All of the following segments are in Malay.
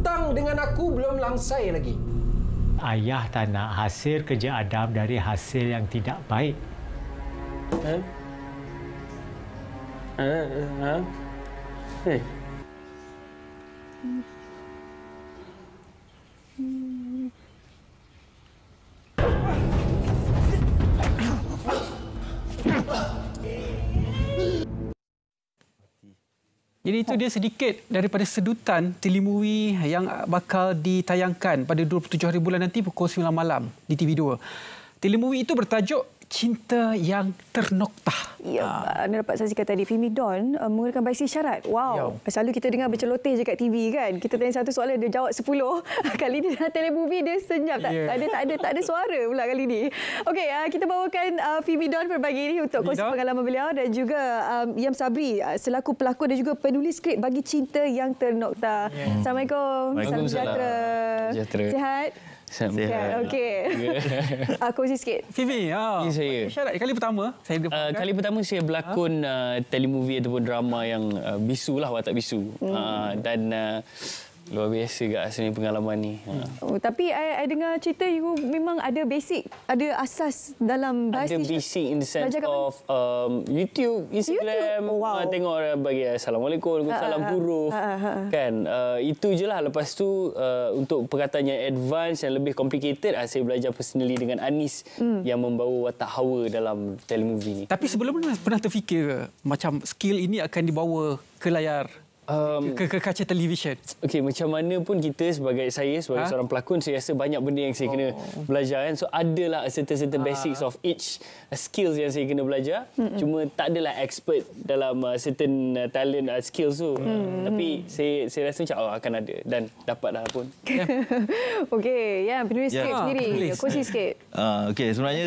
hutang dengan aku belum langsai lagi. Ayah tak nak hasil kerja Adam dari hasil yang tidak baik. Eh? Ha? Eh? Ha? Eh? Ha? Hey. Hmm. Jadi itu dia sedikit daripada sedutan Telimui yang bakal ditayangkan pada 27 hari bulan nanti pukul 9 malam di TV2. Telimui itu bertajuk cinta yang ternoktah. Ya, ha. anda dapat saksikan tadi. Fimi Don uh, menggunakan bahasa syarat. Wow. Ya. Selalu kita dengar berceloteh je kat TV kan. Kita tanya satu soalan, dia jawab sepuluh. kali ni. dalam telemovie, dia senyap. Tak, ya. tak, ada, tak, ada, tak ada suara pula kali ini. Okey, uh, kita bawakan uh, Fimi Don berbagi ini untuk kos pengalaman beliau. Dan juga um, Yam Sabri, uh, selaku pelakon dan juga penulis skrip bagi cinta yang ternoktah. Ya. Assalamualaikum. Assalamualaikum. Assalamualaikum. Assalamualaikum. Assalamualaikum. Assalamualaikum. Assalamualaikum. Sihat. Sama. Sihat. Okay. okay. Yeah. uh, kongsi sikit. Fifi. oh. yeah, saya. Syarat, kali pertama saya uh, kan? Kali pertama saya berlakon huh? Ha? uh, telemovie ataupun drama yang uh, bisu lah, watak bisu. Mm. Uh, dan... Uh, Luar biasa juga sebenarnya pengalaman ini. Ha. Oh, tapi saya dengar cerita you memang ada basic, ada asas dalam bahasa. Ada basic in the sense of um, YouTube, Instagram. YouTube? Oh, wow. Uh, tengok orang uh, bagi uh, Assalamualaikum, uh, salam huruf. Ah, ah, ah. Uh, uh, uh, uh. Kan? Uh, itu je lah. Lepas tu uh, untuk perkataan yang advance yang lebih complicated, saya belajar personally dengan Anis hmm. yang membawa watak hawa dalam telemovie ini. Tapi sebelum ni pernah terfikir ke macam skill ini akan dibawa ke layar um, ke, ke kaca televisyen? Okey, macam mana pun kita sebagai saya, sebagai ha? seorang pelakon, saya rasa banyak benda yang saya oh. kena belajar kan. So, adalah certain-certain ha. basics of each uh, skills yang saya kena belajar. Mm-mm. Cuma tak adalah expert dalam uh, certain uh, talent uh, skills tu. Mm-hmm. Tapi saya saya rasa macam oh, akan ada dan dapat dah pun. Yeah. Okey, ya, yeah, penulis yeah. skit ha, sendiri. Please. Ya, Kursi skit. Uh, ah, Okey, sebenarnya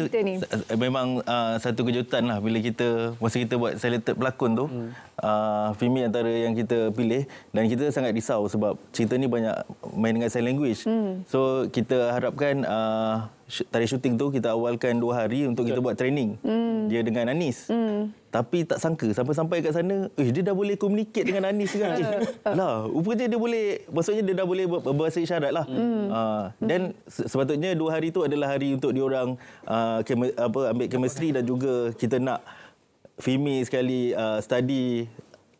memang uh, satu kejutan lah bila kita, masa kita buat selected pelakon tu, mm. uh, Fimi antara yang kita pilih dan kita sangat risau sebab cerita ni banyak main dengan sign language. Hmm. So kita harapkan uh, tarikh syuting tu kita awalkan dua hari untuk kita buat training hmm. dia dengan Anis. Hmm. Tapi tak sangka sampai-sampai kat sana, eh dia dah boleh communicate dengan Anis kan. Eh, lah, rupanya dia boleh, maksudnya dia dah boleh ber- berbahasa isyarat lah. Hmm. Ah, hmm. Dan hmm. sepatutnya dua hari tu adalah hari untuk diorang uh, ah, apa, ambil chemistry dan juga kita nak Fimi sekali uh, study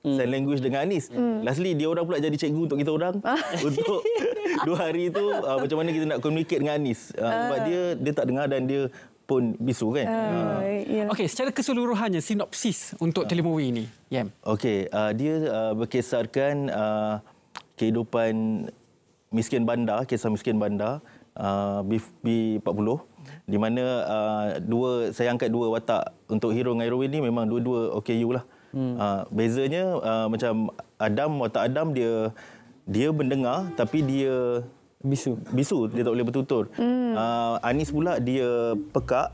mm. sign language dengan Anis. Mm. Lastly dia orang pula jadi cikgu untuk kita orang ah. untuk dua hari itu. uh, ah, macam mana kita nak communicate dengan Anis. Uh, uh. Sebab dia dia tak dengar dan dia pun bisu kan. Uh, uh. Okey, secara keseluruhannya sinopsis untuk uh. telemovie ini. Yam. Okey, uh, dia uh, berkisarkan uh, kehidupan miskin bandar, kisah miskin bandar uh, B40 di mana uh, dua saya angkat dua watak untuk hero dengan heroine ni memang dua-dua okay you lah. Hmm. Uh, bezanya uh, macam Adam atau Adam dia dia mendengar tapi dia bisu. Bisu dia tak boleh bertutur. Hmm. Uh, Anis pula dia pekak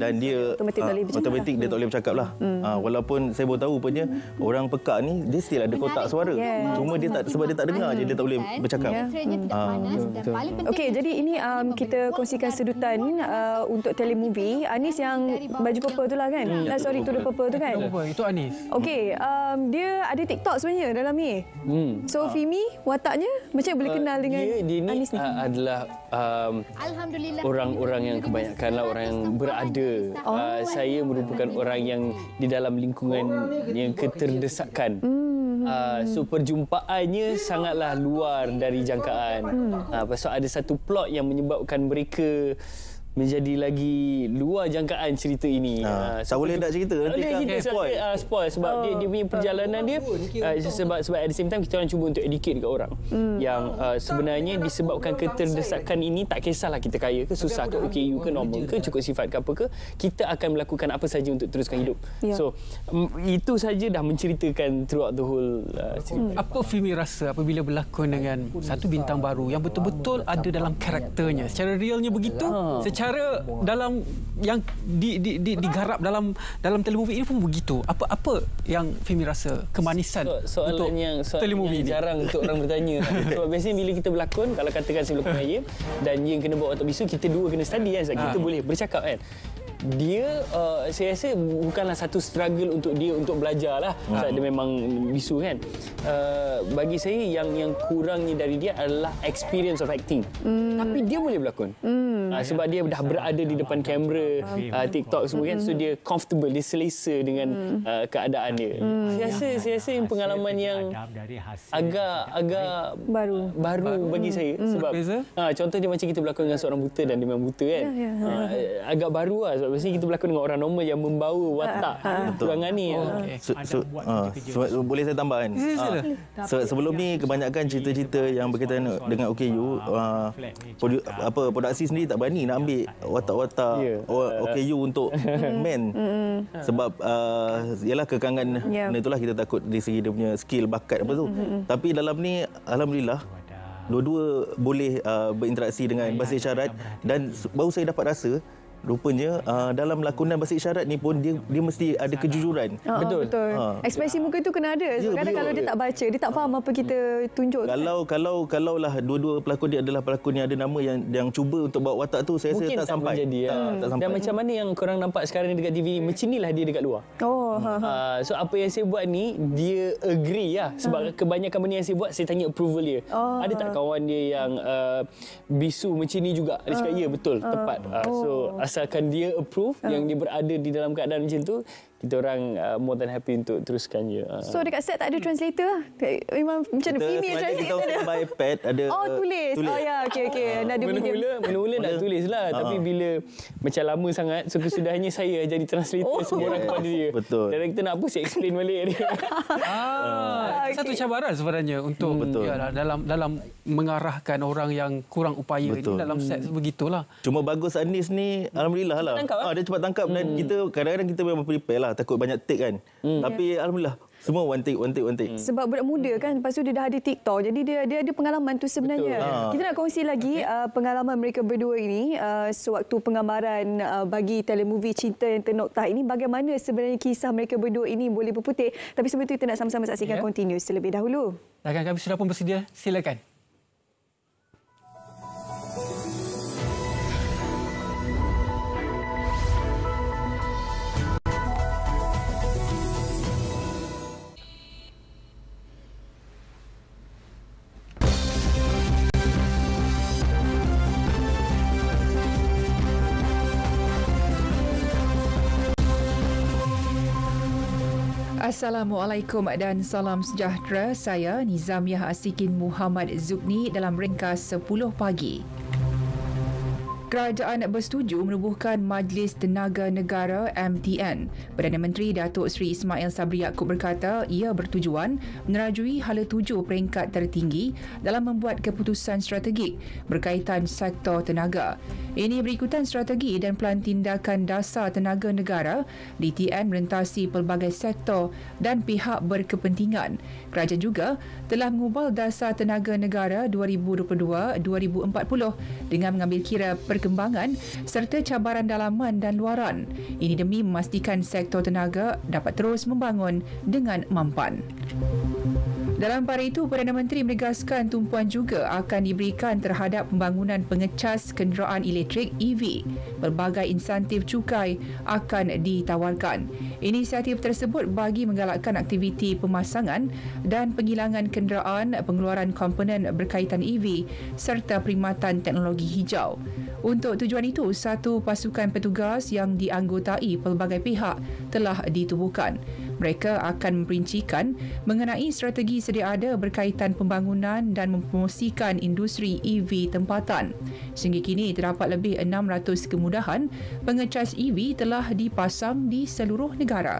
dan dia automatik uh, ah, dia lah. tak boleh bercakap lah. Hmm. Uh, walaupun saya baru tahu punya hmm. orang pekak ni dia still ada kotak suara. Yeah. Cuma dia tak sebab dia tak dengar je dia tak boleh kan? bercakap. Yeah. Hmm. Uh, yeah. Okey jadi ini um, kita kongsikan sedutan uh, untuk telemovie Anis yang baju purple tu lah kan. Hmm. Ya, nah, sorry tu the purple tu kan. Itu Anis. Okey um, dia ada TikTok sebenarnya dalam ni. Hmm. So uh. Fimi wataknya macam boleh uh, kenal uh, dengan dia, dia Anis ni. Uh, adalah um, Alhamdulillah orang-orang yang kebanyakanlah orang yang berat ada. Oh, uh, saya merupakan orang yang di dalam lingkungan yang keterdesakan. Hmm. Uh, so perjumpaannya sangatlah luar dari jangkaan. Hmm. Uh, pasal ada satu plot yang menyebabkan mereka menjadi lagi luar jangkaan cerita ini. Ha. Uh, tak boleh tak cerita nanti oh, kan kita spoil. Uh, spoil sebab uh, dia, dia punya ah, perjalanan dia uh, sebab sebab at the same time kita orang cuba untuk educate dekat orang hmm. yang uh, sebenarnya disebabkan keterdesakan ini tak kisahlah kita kaya ke susah ke okay you ke normal ke kan? cukup sifat ke apa ke kita akan melakukan apa saja untuk teruskan hidup. Yeah. So um, itu saja dah menceritakan throughout the whole uh, cerita. Hmm. Apa filmi rasa apabila berlakon dengan satu bintang baru yang betul-betul ada dalam karakternya. Secara realnya begitu. Ha. Secara cara Buang. dalam yang di, di, di, digarap dalam dalam telemovie ini pun begitu. Apa apa yang Femi rasa kemanisan so, soalan untuk yang, soalan telemovie yang ini. jarang untuk orang bertanya. Sebab so, biasanya bila kita berlakon, kalau katakan sebelum kemahir dan yang kena bawa otak bisu, kita dua kena study kan. Ha. Kita ah. boleh bercakap kan dia uh, saya rasa bukanlah satu struggle untuk dia untuk belajar lah hmm. sebab hmm. dia memang bisu kan uh, bagi saya yang yang kurangnya dari dia adalah experience of acting hmm. tapi dia boleh berlakon hmm. uh, sebab dia dah berada di depan kamera uh, TikTok semua kan so dia comfortable dia selesa dengan uh, keadaan dia hmm. saya rasa saya rasa yang pengalaman yang agak agak baru baru bagi hmm. saya sebab uh, contoh dia macam kita berlakon dengan seorang buta dan dia memang buta kan uh, agak baru lah biasanya kita berlakon dengan orang normal yang membawa watak kekurangan ha, ha. ni. Oh, okey. So, ha, boleh saya tambah kan? Ha. sebelum ni kebanyakan cerita-cerita yang berkaitan dengan OKU uh, apa lah. produksi sendiri tak berani nak ambil watak-watak ya. OKU untuk men sebab uh, ialah kekangan yeah. itulah kita takut dari segi dia punya skill bakat apa tu. Tapi dalam ni alhamdulillah dua-dua boleh uh, berinteraksi dengan bahasa syarat dan baru saya dapat rasa rupanya uh, dalam lakonan bahasa isyarat ni pun dia dia mesti ada kejujuran. Oh, betul. betul. Ha. Ekspresi muka itu kena ada. Sebab ya, kalau dia tak baca, dia tak faham apa kita tunjuk. Kalau kan? kalau kalaulah dua-dua pelakon dia adalah pelakon yang ada nama yang yang cuba untuk bawa watak tu, saya rasa tak, tak sampai. Jadi, ya. tak sampai. Dan macam mana yang korang nampak sekarang ni dekat TV hmm. ni, macam inilah dia dekat luar. Oh. Uh, so apa yang saya buat ni, dia agree lah. Sebab ha. kebanyakan benda yang saya buat, saya tanya approval dia. Oh. Ada tak ha. kawan dia yang uh, bisu macam ni juga? Dia cakap, ya betul, uh. tepat. Uh, so, oh asalkan dia approve uh. yang ah. dia berada di dalam keadaan macam tu kita orang uh, more than happy untuk teruskan ya. Uh. So dekat set tak ada translator Memang macam kita, female translator. Kita kita by pad ada Oh tulis. tulis. Oh ya yeah. okey okey. Uh, ada mula-mula mula-mula nak tulis lah uh. tapi bila macam lama sangat so kesudahannya saya jadi translator oh. semua orang kepada dia. Betul. Dan kita nak apa saya explain balik dia. ah. Okay. Ah, satu cabaran sebenarnya untuk hmm. betul. Ya, dalam dalam mengarahkan orang yang kurang upaya betul. dalam set hmm. begitulah. Cuma bagus Anis ni alhamdulillah lah. Tangkap, eh? ah, dia cepat tangkap hmm. dan kita kadang-kadang kita memang prepare lah lah takut banyak tik kan. Hmm. Tapi yeah. alhamdulillah semua one take, one take, one take. Sebab budak muda kan, lepas tu dia dah ada TikTok. Jadi dia dia ada pengalaman tu sebenarnya. Betul. Ha. Kita nak kongsi lagi okay. Uh, pengalaman mereka berdua ini. Uh, sewaktu penggambaran uh, bagi telemovie Cinta Yang Ternoktah ini. Bagaimana sebenarnya kisah mereka berdua ini boleh berputih. Tapi sebelum itu kita nak sama-sama saksikan yeah. continue selebih dahulu. Takkan kami sudah pun bersedia. Silakan. Assalamualaikum dan salam sejahtera. Saya Nizamiah Asikin Muhammad Zubni dalam ringkas 10 pagi kerajaan bersetuju menubuhkan Majlis Tenaga Negara MTN. Perdana Menteri Datuk Seri Ismail Sabri Yaakob berkata ia bertujuan menerajui hala tuju peringkat tertinggi dalam membuat keputusan strategik berkaitan sektor tenaga. Ini berikutan strategi dan pelan tindakan dasar tenaga negara DTN merentasi pelbagai sektor dan pihak berkepentingan. Kerajaan juga telah mengubah dasar tenaga negara 2022-2040 dengan mengambil kira per perkembangan serta cabaran dalaman dan luaran. Ini demi memastikan sektor tenaga dapat terus membangun dengan mampan. Dalam pari itu, Perdana Menteri menegaskan tumpuan juga akan diberikan terhadap pembangunan pengecas kenderaan elektrik EV. Berbagai insentif cukai akan ditawarkan. Inisiatif tersebut bagi menggalakkan aktiviti pemasangan dan penghilangan kenderaan pengeluaran komponen berkaitan EV serta perkhidmatan teknologi hijau. Untuk tujuan itu, satu pasukan petugas yang dianggotai pelbagai pihak telah ditubuhkan. Mereka akan memperincikan mengenai strategi sedia ada berkaitan pembangunan dan mempromosikan industri EV tempatan. Sehingga kini terdapat lebih 600 kemudahan pengecas EV telah dipasang di seluruh negara.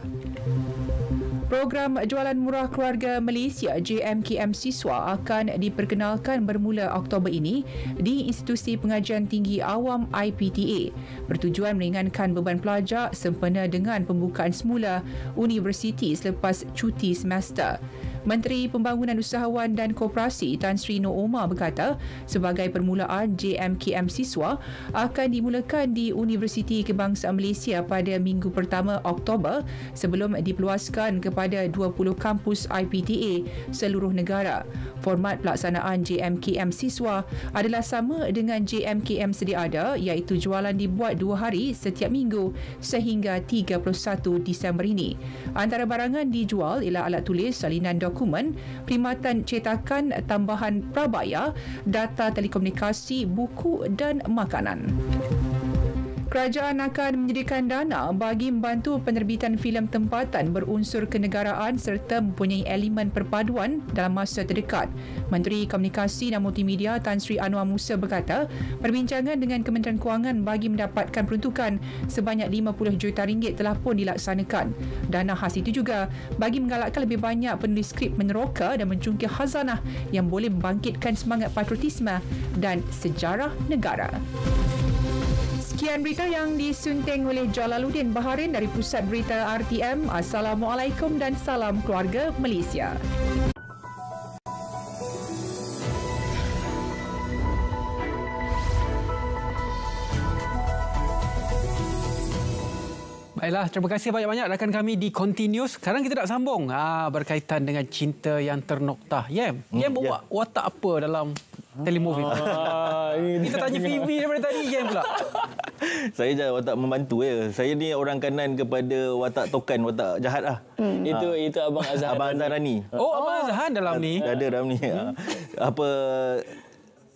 Program Jualan Murah Keluarga Malaysia JMKM Siswa akan diperkenalkan bermula Oktober ini di Institusi Pengajian Tinggi Awam IPTA bertujuan meringankan beban pelajar sempena dengan pembukaan semula universiti selepas cuti semester. Menteri Pembangunan Usahawan dan Koperasi Tan Sri Noor Omar berkata sebagai permulaan JMKM siswa akan dimulakan di Universiti Kebangsaan Malaysia pada minggu pertama Oktober sebelum dipeluaskan kepada 20 kampus IPTA seluruh negara. Format pelaksanaan JMKM siswa adalah sama dengan JMKM sedia ada iaitu jualan dibuat dua hari setiap minggu sehingga 31 Disember ini. Antara barangan dijual ialah alat tulis salinan dokumen dokumen perkhidmatan cetakan tambahan prabaya data telekomunikasi buku dan makanan Kerajaan akan menyediakan dana bagi membantu penerbitan filem tempatan berunsur kenegaraan serta mempunyai elemen perpaduan dalam masa terdekat. Menteri Komunikasi dan Multimedia Tan Sri Anwar Musa berkata, perbincangan dengan Kementerian Kewangan bagi mendapatkan peruntukan sebanyak 50 juta ringgit telah pun dilaksanakan. Dana khas itu juga bagi menggalakkan lebih banyak penulis skrip meneroka dan mencungkil hazanah yang boleh membangkitkan semangat patriotisme dan sejarah negara. Demikian berita yang disunting oleh Jalaluddin Baharin dari Pusat Berita RTM. Assalamualaikum dan salam keluarga Malaysia. Baiklah, terima kasih banyak-banyak rakan kami di Continuous. Sekarang kita nak sambung ah, berkaitan dengan cinta yang ternoktah. Yem, yeah. Hmm, Yem yeah, yeah. buat watak apa dalam telemovie. Ah, kita tanya Phoebe daripada tadi yang pula. saya je watak membantu ya. Saya ni orang kanan kepada watak tokan, watak jahat lah. Hmm. Ah. Itu ha. itu Abang Azhar. Abang Azhar Rani. Oh, Abang Azhar dalam ni. Ada dalam ni. Ya. Hmm. Apa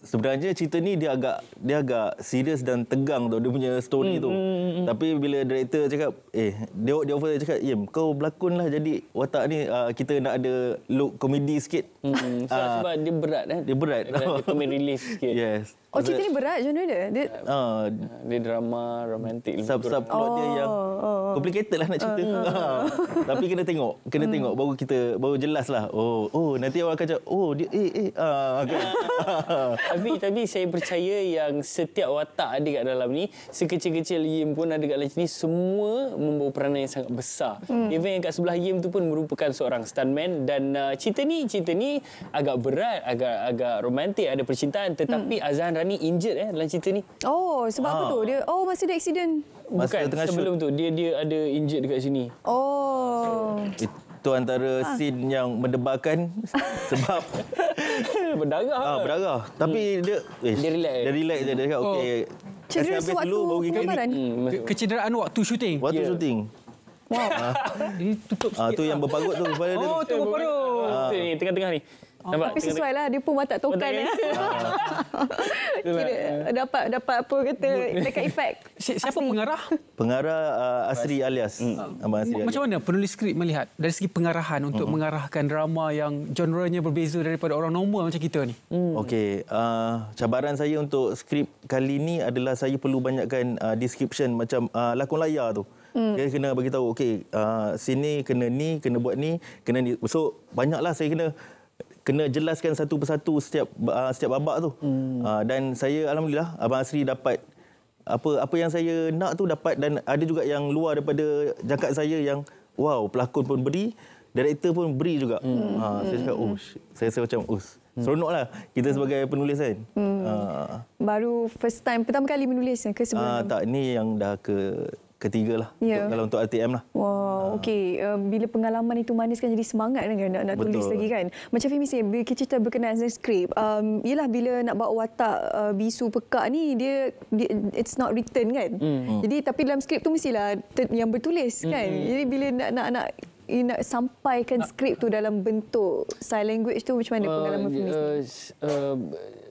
sebenarnya cerita ni dia agak dia agak serius dan tegang tu dia punya story mm, tu. Mm, Tapi bila director cakap eh dia dia over cakap Yim kau berlakon lah jadi watak ni uh, kita nak ada look komedi sikit. Mm, so, uh, sebab dia berat eh. Dia berat. Dia komedi release sikit. Yes. Oh, cerita ni berat genre dia? Dia, uh, dia drama, romantik. Sub-sub plot oh, dia yang oh, oh. complicated lah nak cerita. Uh, uh. Tapi kena tengok. Kena hmm. tengok. Baru kita, baru jelas lah. Oh, oh nanti awak akan cakap, oh dia, eh, eh. Kan? tapi, tapi saya percaya yang setiap watak ada kat dalam ni, sekecil-kecil Yim pun ada kat dalam ni, semua membawa peranan yang sangat besar. Hmm. Even yang kat sebelah Yim tu pun merupakan seorang stuntman. Dan uh, cerita ni, cerita ni agak berat, agak agak romantik, ada percintaan. Tetapi hmm. Azhan Rani Rani injured eh dalam cerita ni. Oh, sebab ha. apa ah. tu? Dia oh masa dia accident. Bukan masa tengah sebelum shoot. tu dia dia ada injured dekat sini. Oh. Itu antara ha. scene yang mendebarkan sebab berdarah. Ah, ha, berdarah. Tapi hmm. dia eh, dia relax. Dia relax dia, dia oh. okey. Cedera sewaktu dulu, baru pergi kan? hmm, Kecederaan waktu shooting. Waktu yeah. syuting. Wow. Ha. Ini tutup sikit. Ah, tu yang lah. berparut tu. Oh, dia. tu oh, berparut. Ha. Tengah-tengah ni. Oh, tapi sesuai lah. Dia pun watak tokan. Ya. Ah. Kira, eh. dapat dapat apa kata dekat efek. Si, siapa Asri. pengarah? Pengarah uh, Asri alias. Hmm. Ah, Abang Asri Macam alias. mana penulis skrip melihat dari segi pengarahan untuk hmm. mengarahkan drama yang genre-nya berbeza daripada orang normal macam kita ni? Hmm. Okey. Uh, cabaran saya untuk skrip kali ini adalah saya perlu banyakkan uh, description macam uh, lakon layar tu. Dia hmm. kena bagi tahu okey uh, sini kena ni kena buat ni kena ni so banyaklah saya kena kena jelaskan satu persatu setiap uh, setiap babak tu. Hmm. Uh, dan saya alhamdulillah abang Asri dapat apa apa yang saya nak tu dapat dan ada juga yang luar daripada jangkaan saya yang wow pelakon pun beri director pun beri juga. Hmm. Ha saya hmm. cakap oh hmm. sh-. saya saya macam us. Oh, lah hmm. Seronoklah kita sebagai penulis kan. Hmm. Baru first time pertama kali menulis ke sebelum Ah tak ni yang dah ke ketiga lah yeah. untuk, kalau untuk RTM lah. Wow, ha. okey. Um, bila pengalaman itu manis kan jadi semangat kan nak, nak Betul. tulis lagi kan. Macam Fimi say, bila kita cerita berkenaan dengan skrip, um, yelah bila nak bawa watak uh, bisu pekak ni, dia, dia it's not written kan. Mm. Jadi tapi dalam skrip tu mestilah ter, yang bertulis hmm. kan. Jadi bila nak nak nak nak sampaikan nak. skrip tu dalam bentuk sign language tu macam mana uh, pengalaman Fimi? Uh,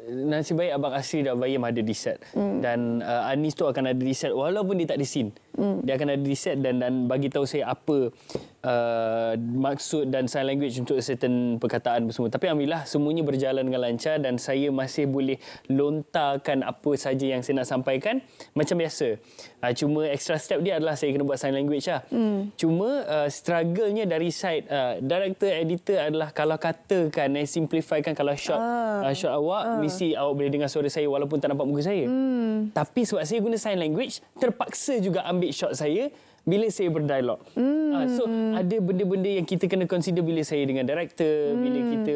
Nasib baik Abang Asri dah bayar Yim ada di set. Mm. Dan uh, Anis tu akan ada di set walaupun dia tak di scene. Hmm. Dia akan ada reset dan dan bagi tahu saya apa uh, maksud dan sign language untuk certain perkataan semua. Tapi alhamdulillah semuanya berjalan dengan lancar dan saya masih boleh lontarkan apa saja yang saya nak sampaikan macam biasa. Uh, cuma extra step dia adalah saya kena buat sign language lah. Mm. Cuma uh, strugglenya dari side uh, director editor adalah kalau katakan eh, simplifykan kalau shot ah. uh, uh, shot awak uh. mesti awak boleh dengar suara saya walaupun tak nampak muka saya. Mm. Tapi sebab saya guna sign language terpaksa juga ambil ambil shot saya bila saya berdialog. Mm. so ada benda-benda yang kita kena consider bila saya dengan director, mm. bila hmm. kita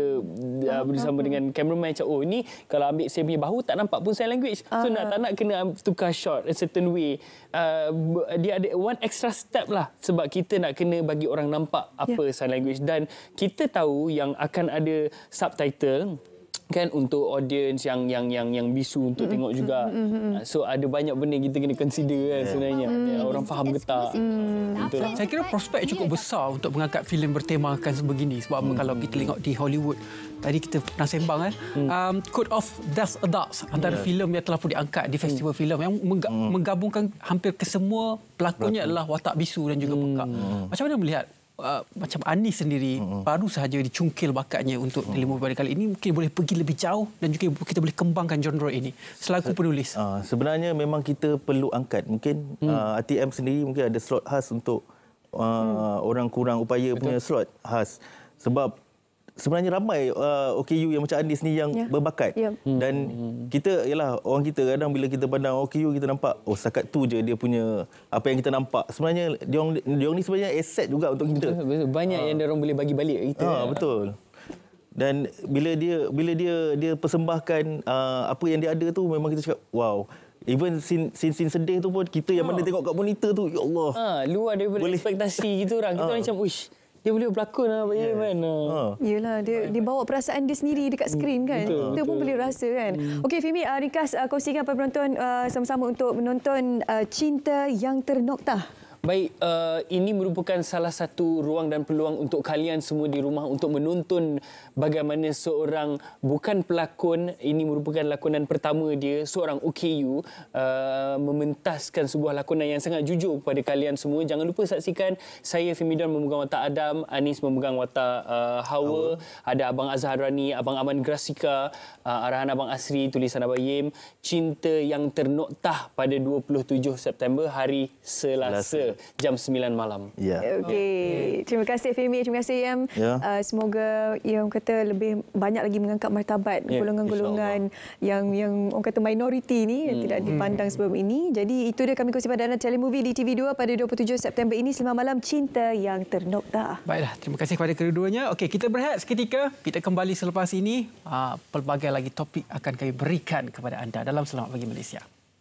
uh, bersama dengan cameraman macam oh ini kalau ambil saya punya bahu tak nampak pun saya language. So nak ah. tak nak kena tukar shot a certain way. Uh, dia ada one extra step lah sebab kita nak kena bagi orang nampak ya. apa yeah. sign language dan kita tahu yang akan ada subtitle kan untuk audience yang yang yang yang bisu untuk mm-hmm. tengok juga. Mm-hmm. Ah, so ada banyak benda kita kena consider kan sebenarnya. Mm-hmm. Orang faham ke tak? Mm-hmm. Saya kira prospek cukup besar untuk mengangkat filem bertemakan sebegini sebab mm-hmm. kalau kita tengok di Hollywood tadi kita pernah sembang kan um, Code of Death Adults antara yeah. filem yang telah pun diangkat di festival mm-hmm. filem yang hmm. menggabungkan hampir kesemua pelakunya adalah watak bisu dan juga pekak. Mm-hmm. Macam mana melihat Uh, macam Anis sendiri uh-huh. baru sahaja dicungkil bakatnya untuk uh-huh. Telemovie pada kali ini mungkin boleh pergi lebih jauh dan juga kita boleh kembangkan genre ini selaku eh, penulis. Uh, sebenarnya memang kita perlu angkat mungkin uh, hmm. ah, ATM sendiri mungkin ada slot khas untuk uh, hmm. orang kurang upaya Betul. punya slot khas sebab sebenarnya ramai uh, OKU yang macam Andis ni yang yeah. berbakat. Yeah. Hmm. Dan kita ialah orang kita kadang bila kita pandang OKU kita nampak oh setakat tu je dia punya apa yang kita nampak. Sebenarnya dia diorang ni sebenarnya aset juga untuk kita. Banyak uh. yang diorang boleh bagi balik kita. uh, betul. Dan bila dia bila dia dia persembahkan uh, apa yang dia ada tu memang kita cakap wow. Even scene-scene sedih tu pun kita yang ha. mana tengok kat monitor tu ya Allah. Ha luar daripada boleh. ekspektasi kita orang. Kita ha. macam wish dia boleh berlakon lah yeah. kan. Ha. Ah. Yalah, dia, dia bawa perasaan dia sendiri dekat hmm, skrin kan. Betul, Kita betul. pun boleh rasa kan. Hmm. Okey, Fimi, uh, ringkas uh, kongsikan apa penonton uh, sama-sama untuk menonton uh, Cinta Yang Ternoktah. Baik, uh, ini merupakan salah satu ruang dan peluang untuk kalian semua di rumah untuk menonton bagaimana seorang bukan pelakon, ini merupakan lakonan pertama dia, seorang OKU uh, eh, mementaskan sebuah lakonan yang sangat jujur kepada kalian semua. Jangan lupa saksikan saya Fimidon memegang watak Adam, Anis memegang watak uh, Hawa, ada Abang Azharani, Abang Aman Grasika, uh, arahan Abang Asri, tulisan Abang Yim, cinta yang ternoktah pada 27 September hari Selasa. Selasa jam 9 malam. Yeah. Okey. Ya. Terima kasih Fimi, terima kasih Em. Yeah. Uh, semoga yang kata lebih banyak lagi mengangkat martabat yeah. golongan-golongan yang yang orang kata minoriti ni yang hmm. tidak dipandang hmm. sebelum ini. Jadi itu dia kami kongsikan pada anda movie di TV2 pada 27 September ini selama malam Cinta yang Ternokta. Baiklah, terima kasih kepada kedua-duanya. Okey, kita berehat seketika. Kita kembali selepas ini. Uh, pelbagai lagi topik akan kami berikan kepada anda dalam Selamat Pagi Malaysia.